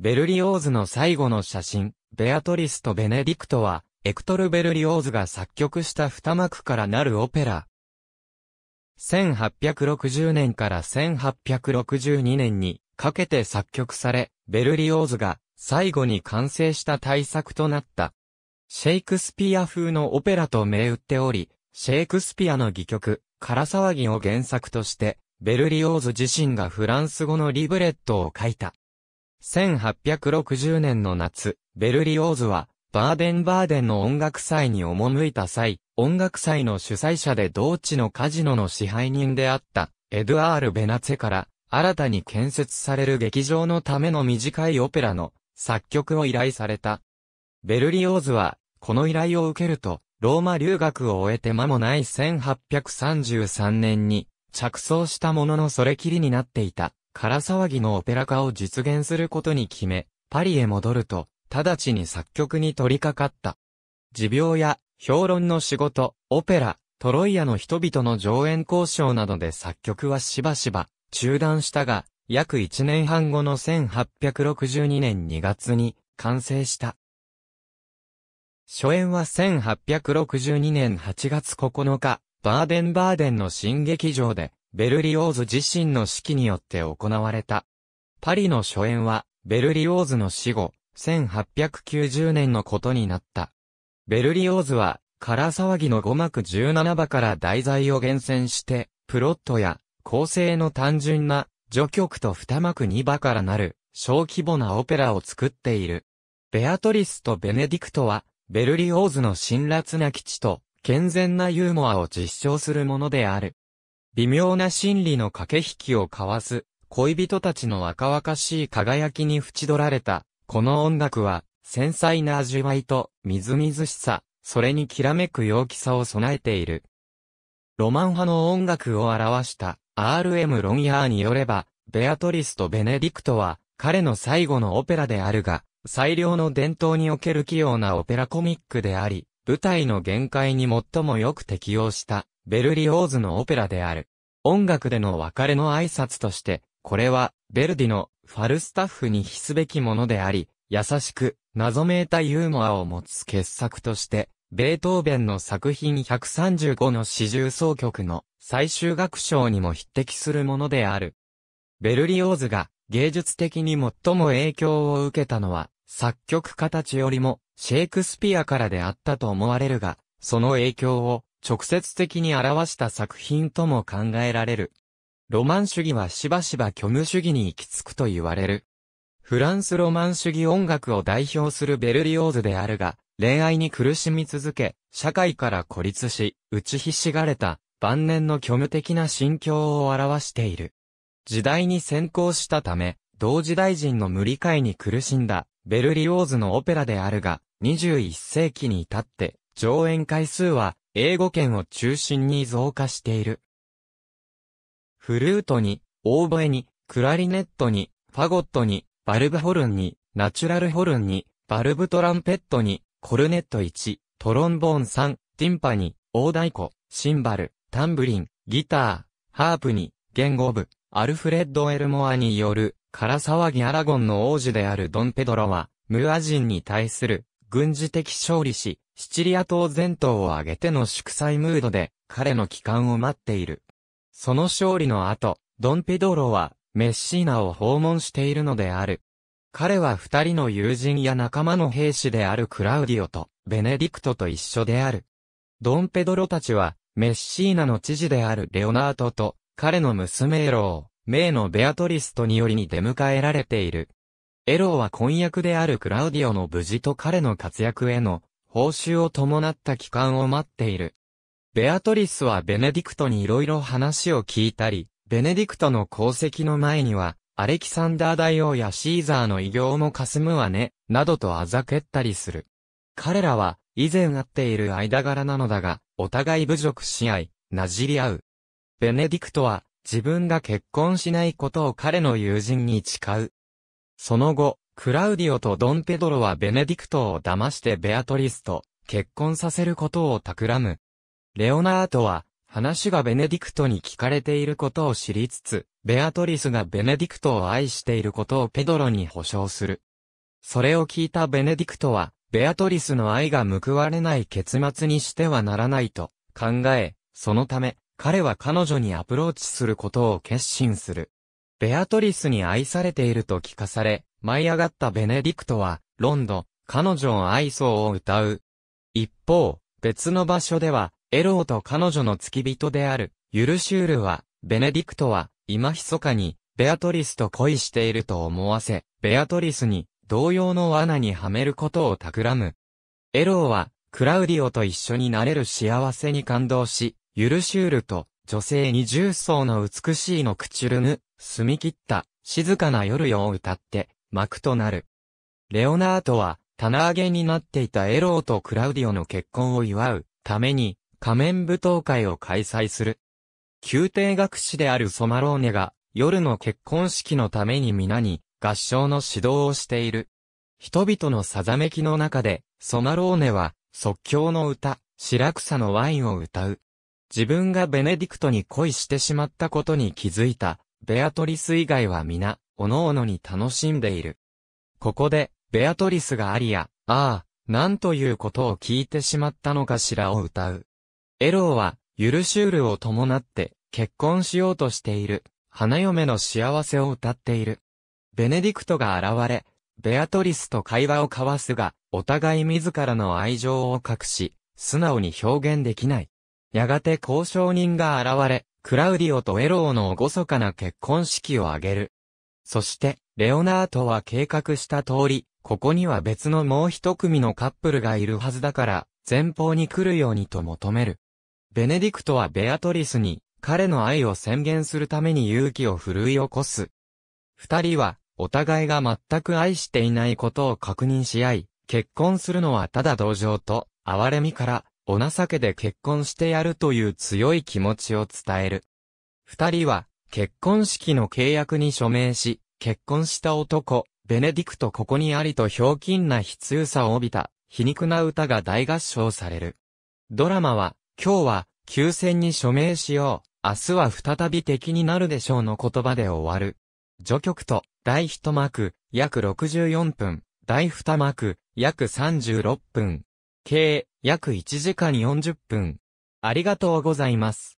ベルリオーズの最後の写真、ベアトリスとベネディクトは、エクトル・ベルリオーズが作曲した二幕からなるオペラ。1860年から1862年にかけて作曲され、ベルリオーズが最後に完成した大作となった。シェイクスピア風のオペラと銘打っており、シェイクスピアの戯曲、カラ騒ぎを原作として、ベルリオーズ自身がフランス語のリブレットを書いた。1860年の夏、ベルリオーズは、バーデンバーデンの音楽祭に赴いた際、音楽祭の主催者で同地のカジノの支配人であった、エドアール・ベナツェから、新たに建設される劇場のための短いオペラの作曲を依頼された。ベルリオーズは、この依頼を受けると、ローマ留学を終えて間もない1833年に、着想したもののそれきりになっていた。空騒ぎのオペラ化を実現することに決め、パリへ戻ると、直ちに作曲に取り掛かった。持病や、評論の仕事、オペラ、トロイアの人々の上演交渉などで作曲はしばしば中断したが、約1年半後の1862年2月に完成した。初演は1862年8月9日、バーデンバーデンの新劇場でベルリオーズ自身の指揮によって行われた。パリの初演は、ベルリオーズの死後、1890年のことになった。ベルリオーズは、空騒ぎの5幕17場から題材を厳選して、プロットや構成の単純な序曲と2幕2場からなる小規模なオペラを作っている。ベアトリスとベネディクトは、ベルリオーズの辛辣な基地と健全なユーモアを実証するものである。微妙な心理の駆け引きを交わす、恋人たちの若々しい輝きに縁取られた、この音楽は、繊細な味わいと、みずみずしさ、それにきらめく陽気さを備えている。ロマン派の音楽を表した R.M. ロンヤーによれば、ベアトリスとベネディクトは、彼の最後のオペラであるが、最良の伝統における器用なオペラコミックであり、舞台の限界に最もよく適応した、ベルリオーズのオペラである。音楽での別れの挨拶として、これは、ベルディのファルスタッフに必すべきものであり、優しく、謎めいたユーモアを持つ傑作として、ベートーベンの作品135の四重奏曲の最終楽章にも匹敵するものである。ベルリオーズが芸術的に最も影響を受けたのは、作曲家たちよりもシェイクスピアからであったと思われるが、その影響を直接的に表した作品とも考えられる。ロマン主義はしばしば虚無主義に行き着くと言われる。フランスロマン主義音楽を代表するベルリオーズであるが、恋愛に苦しみ続け、社会から孤立し、打ちひしがれた晩年の虚無的な心境を表している。時代に先行したため、同時代人の無理解に苦しんだベルリオーズのオペラであるが、21世紀に至って上演回数は英語圏を中心に増加している。フルートに、オーボエに、クラリネットに、ファゴットに、バルブホルンに、ナチュラルホルンに、バルブトランペットに、コルネット1、トロンボーン3、ティンパに、大太鼓、シンバル、タンブリン、ギター、ハープに、言語部、アルフレッド・エルモアによる、カサ騒ぎアラゴンの王子であるドン・ペドロは、ムア人に対する軍事的勝利し、シチリア島全島を挙げての祝祭ムードで、彼の帰還を待っている。その勝利の後、ドンペドロは、メッシーナを訪問しているのである。彼は二人の友人や仲間の兵士であるクラウディオと、ベネディクトと一緒である。ドンペドロたちは、メッシーナの知事であるレオナートと、彼の娘エロー、メイのベアトリストによりに出迎えられている。エローは婚約であるクラウディオの無事と彼の活躍への報酬を伴った期間を待っている。ベアトリスはベネディクトに色々話を聞いたり、ベネディクトの功績の前には、アレキサンダー大王やシーザーの偉業も霞むわね、などとあざけったりする。彼らは、以前会っている間柄なのだが、お互い侮辱し合い、なじり合う。ベネディクトは、自分が結婚しないことを彼の友人に誓う。その後、クラウディオとドンペドロはベネディクトを騙してベアトリスと結婚させることを企む。レオナートは、話がベネディクトに聞かれていることを知りつつ、ベアトリスがベネディクトを愛していることをペドロに保証する。それを聞いたベネディクトは、ベアトリスの愛が報われない結末にしてはならないと考え、そのため、彼は彼女にアプローチすることを決心する。ベアトリスに愛されていると聞かされ、舞い上がったベネディクトは、ロンド、彼女の愛想を歌う。一方、別の場所では、エローと彼女の付き人である、ユルシュールは、ベネディクトは、今密かに、ベアトリスと恋していると思わせ、ベアトリスに、同様の罠にはめることを企む。エローは、クラウディオと一緒になれる幸せに感動し、ユルシュールと、女性二重層の美しいのクチュルヌ、澄み切った、静かな夜を歌って、幕となる。レオナートは、棚上げになっていたエローとクラウディオの結婚を祝うために、仮面舞踏会を開催する。宮廷学士であるソマローネが、夜の結婚式のために皆に、合唱の指導をしている。人々のさざめきの中で、ソマローネは、即興の歌、白草のワインを歌う。自分がベネディクトに恋してしまったことに気づいた、ベアトリス以外は皆、おのおのに楽しんでいる。ここで、ベアトリスがアリア、ああ、なんということを聞いてしまったのかしらを歌う。エローは、ユルシュールを伴って、結婚しようとしている、花嫁の幸せを歌っている。ベネディクトが現れ、ベアトリスと会話を交わすが、お互い自らの愛情を隠し、素直に表現できない。やがて交渉人が現れ、クラウディオとエローの厳かな結婚式を挙げる。そして、レオナートは計画した通り、ここには別のもう一組のカップルがいるはずだから、前方に来るようにと求める。ベネディクトはベアトリスに、彼の愛を宣言するために勇気を振るい起こす。二人は、お互いが全く愛していないことを確認し合い、結婚するのはただ同情と、哀れみから、お情けで結婚してやるという強い気持ちを伝える。二人は、結婚式の契約に署名し、結婚した男、ベネディクトここにありとひょうきんな悲痛さを帯びた、皮肉な歌が大合唱される。ドラマは、今日は、休戦に署名しよう、明日は再び敵になるでしょうの言葉で終わる。序曲と、第一幕、約64分、第二幕、約36分。計約1時間40分。ありがとうございます。